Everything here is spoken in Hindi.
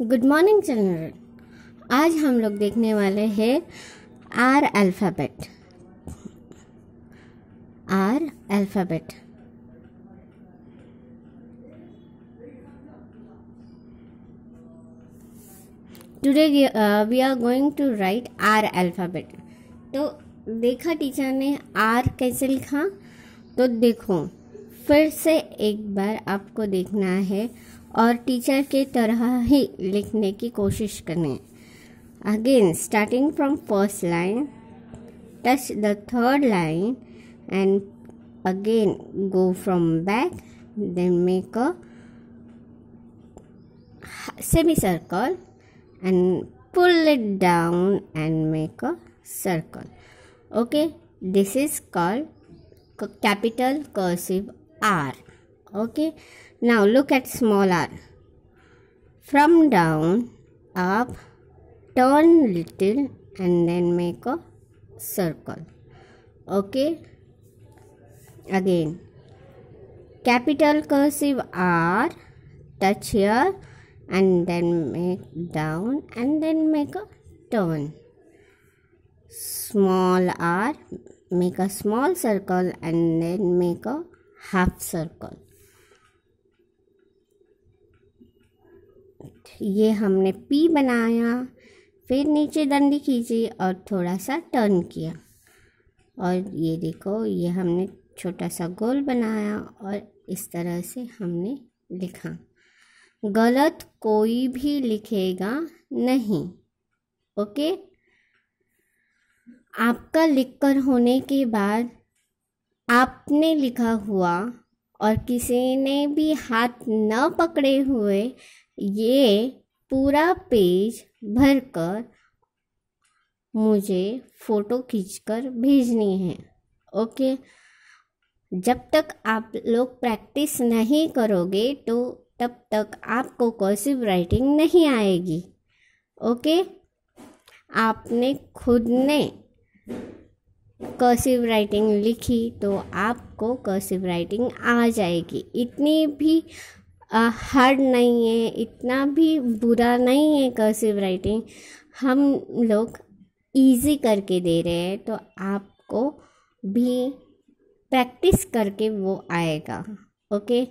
गुड मॉर्निंग चिल्ड्रन आज हम लोग देखने वाले हैं R alphabet R alphabet today we are going to write R alphabet तो देखा टीचर ने आर कैसे लिखा तो देखो फिर से एक बार आपको देखना है और टीचर के तरह ही लिखने की कोशिश करें again starting from first line touch the third line and again go from back then make a semicircle and pull it down and make a circle okay this is called capital cursive R okay Now look at small r. From down, up, turn little and then make a circle. Okay. Again, capital cursive R, touch here and then make down and then make a turn. Small r, make a small circle and then make a half circle. ये हमने पी बनाया फिर नीचे डंडी खींची और थोड़ा सा टर्न किया और ये देखो ये हमने छोटा सा गोल बनाया और इस तरह से हमने लिखा गलत कोई भी लिखेगा नहीं ओके आपका लिखकर होने के बाद आपने लिखा हुआ और किसी ने भी हाथ न पकड़े हुए ये पूरा पेज भरकर मुझे फ़ोटो खींचकर भेजनी है ओके जब तक आप लोग प्रैक्टिस नहीं करोगे तो तब तक आपको कर्सिव राइटिंग नहीं आएगी ओके आपने खुद ने कर्सिव राइटिंग लिखी तो आपको कर्सिव राइटिंग आ जाएगी इतनी भी हार्ड नहीं है इतना भी बुरा नहीं है कर्सिव राइटिंग हम लोग इजी करके दे रहे हैं तो आपको भी प्रैक्टिस करके वो आएगा ओके